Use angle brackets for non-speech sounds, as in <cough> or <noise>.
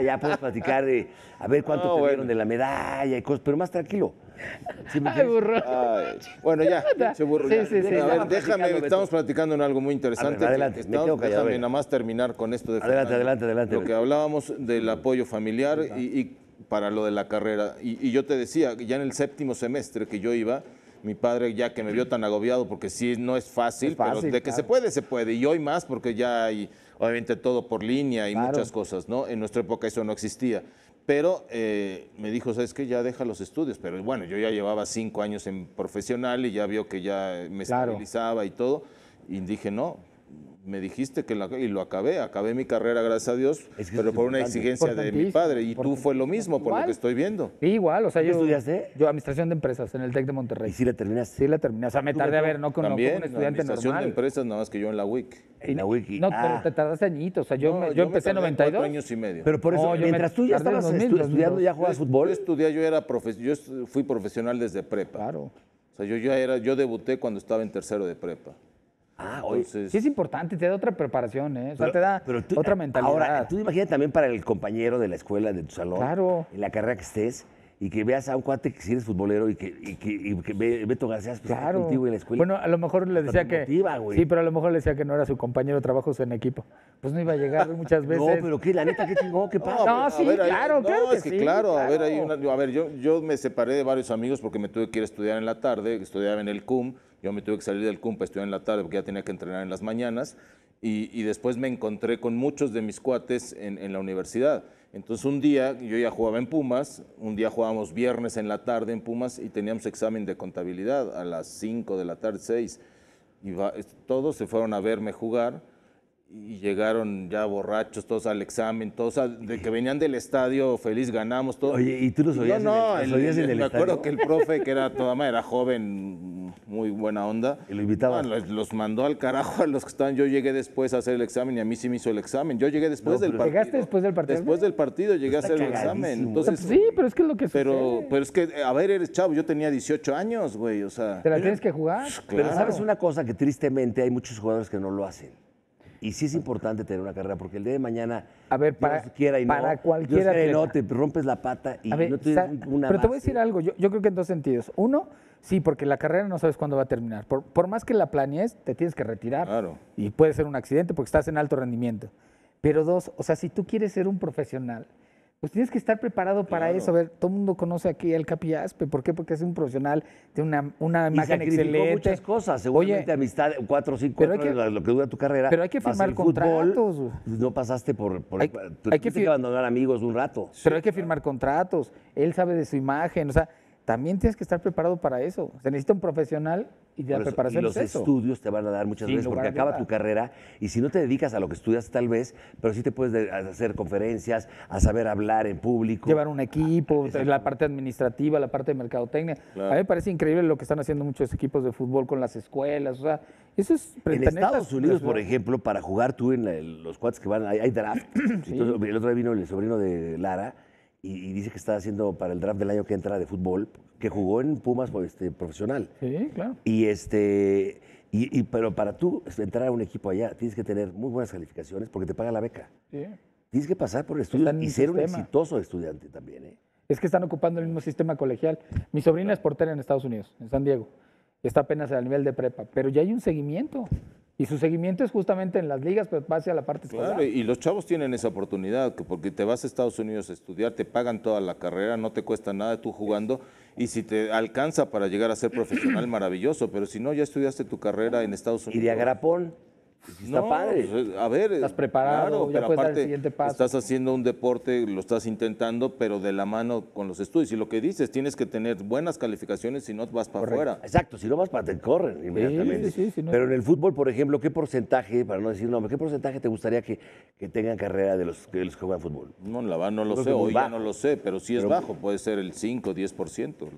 <laughs> ya puedes platicar de a ver cuánto tuvieron de la medalla y cosas, pero más tranquilo. Ay, burro. bueno, ya, se burro. Sí, sí, a ver, déjame, estamos platicando en algo muy interesante. adelante, que déjame nada más terminar con esto de Adelante, adelante, adelante. Lo que hablábamos del apoyo familiar y, para lo de la carrera. y yo te decía, ya en el séptimo semestre que yo iba, mi padre ya que me vio tan agobiado, porque sí, no es fácil, pero de que se puede, se puede. Y hoy más, porque ya hay obviamente todo por línea y muchas cosas, ¿no? En nuestra época eso no existía. Pero eh, me dijo, ¿sabes qué? Ya deja los estudios. Pero bueno, yo ya llevaba cinco años en profesional y ya vio que ya me estabilizaba y todo. Y dije, no, me dijiste que y lo acabé, acabé mi carrera, gracias a Dios, pero por una exigencia de mi padre. Y tú fue lo mismo, por lo que estoy viendo. igual, o sea, yo. estudiaste? Yo, administración de empresas en el TEC de Monterrey. ¿Y si la terminaste? Sí, la terminé. O sea, me tardé a ver, no con, un estudiante normal. Administración de empresas, nada más que yo en la WIC. En la WIC. No, pero ah. te tardaste añitos. O sea, yo, yo, empecé en 92. años y medio. Pero por eso, mientras tú ya estabas estudiando, ya jugabas fútbol. Yo estudié, yo, era yo fui profesional desde prepa. Claro. O sea, yo ya era, yo debuté cuando estaba en tercero de prepa. Ah, hoy, sí es importante, te da otra preparación, ¿eh? O sea, te da otra ah, mentalidad. Ahora, tú imagínate también para el compañero de la escuela, de tu salón, claro. la carrera que estés, y que veas a un cuate que si eres futbolero y que, y que, y que Beto García pues, claro. contigo en la escuela. Bueno, a lo mejor le decía que. sí, pero a lo mejor le decía que no era su compañero de trabajo en equipo. Pues no iba a llegar muchas <laughs> veces. no, pero qué, la neta, qué qué pasa. No, sí, claro, no, claro. Es que, claro, a ver, yo, yo me separé de varios amigos porque me tuve que ir a estudiar en la tarde, estudiaba en el CUM. Yo me tuve que salir del CUMPA, estudiar en la tarde porque ya tenía que entrenar en las mañanas. Y, después me encontré con muchos de mis cuates en, la universidad. Entonces un día yo ya jugaba en Pumas, un día jugábamos viernes en la tarde en Pumas y teníamos examen de contabilidad a las 5 de la tarde, 6. Y todos se fueron a verme jugar y llegaron ya borrachos todos al examen, todos de que venían del estadio, feliz ganamos, todo. Oye, ¿y tú los oías? No, no, en me acuerdo que el profe, que era toda era joven, muy buena onda. ¿Y lo invitaba? los, mandó al carajo a los que estaban. Yo llegué después a hacer el examen y a mí sí me hizo el examen. Yo llegué después del partido. ¿Llegaste después del partido? Después del partido llegué a hacer el examen. Entonces, sí, pero es que es lo que pero, Pero es que, a ver, eres chavo, yo tenía 18 años, güey, o sea. ¿Te la tienes que jugar? Pero sabes una cosa que tristemente hay muchos jugadores que no lo hacen. Y sí es importante tener una carrera, porque el día de mañana, a ver, para, Dios y no, para cualquiera te rompes la pata y no tienes una Pero te voy a decir algo, yo, creo que en dos sentidos. Uno, sí, porque la carrera no sabes cuándo va a terminar. Por, por más que la planees, te tienes que retirar. Claro. Y puede ser un accidente porque estás en alto rendimiento. Pero dos, o sea, si tú quieres ser un profesional, pues tienes que estar preparado para eso. A ver, todo el mundo conoce aquí al Capillaspe. ¿Por qué? Porque es un profesional, tiene una, una imagen excelente. muchas cosas, seguramente amistad, cuatro o cinco años, lo que dura tu carrera. Pero hay que firmar contratos. no pasaste por... por hay, pues, que, abandonar amigos un rato. Pero hay que firmar contratos. Él sabe de su imagen, o sea también tienes que estar preparado para eso. Se necesita un profesional y de la eso, preparación. Y los estudios te van a dar muchas veces porque acaba tu carrera y si no te dedicas a lo que estudias tal vez, pero sí te puedes hacer conferencias, a saber hablar en público. Llevar un equipo, ah, la parte administrativa, la parte de mercadotecnia. A mí me parece increíble lo que están haciendo muchos equipos de fútbol con las escuelas. eso es... En Estados Unidos, por ejemplo, para jugar tú en los cuates que van, hay, draft. <clears throat> el otro día vino el sobrino de Lara y, dice que está haciendo para el draft del año que entra de fútbol, que jugó en Pumas pues, este, profesional. Sí, claro. Y este, y, pero para tú entrar a un equipo allá tienes que tener muy buenas calificaciones porque te paga la beca. Sí. Tienes que pasar por el y ser un exitoso estudiante también. ¿eh? Es que están ocupando el mismo sistema colegial. Mi sobrina es portera en Estados Unidos, en San Diego. Está apenas al nivel de prepa, pero ya hay un seguimiento. Y su seguimiento es justamente en las ligas, pero pasa a la parte escolar. y los chavos tienen esa oportunidad, porque te vas a Estados Unidos a estudiar, te pagan toda la carrera, no te cuesta nada tú jugando, y si te alcanza para llegar a ser profesional, <clears throat> maravilloso, pero si no, ya estudiaste tu carrera en Estados Unidos. Y de agrapón no, padre. Pues, eh, a ver, estás preparado, ya siguiente paso. Estás haciendo un deporte, lo estás intentando, pero de la mano con los estudios. Y lo que dices, tienes que tener buenas calificaciones, si no vas para afuera. Exacto, si no vas para te corren inmediatamente. Pero en el fútbol, por ejemplo, ¿qué porcentaje, para no decir nombre, qué porcentaje te gustaría que, tengan carrera de los, que los que juegan fútbol? No, la verdad no lo sé, hoy no lo sé, pero sí es bajo, puede ser el 5, 10%.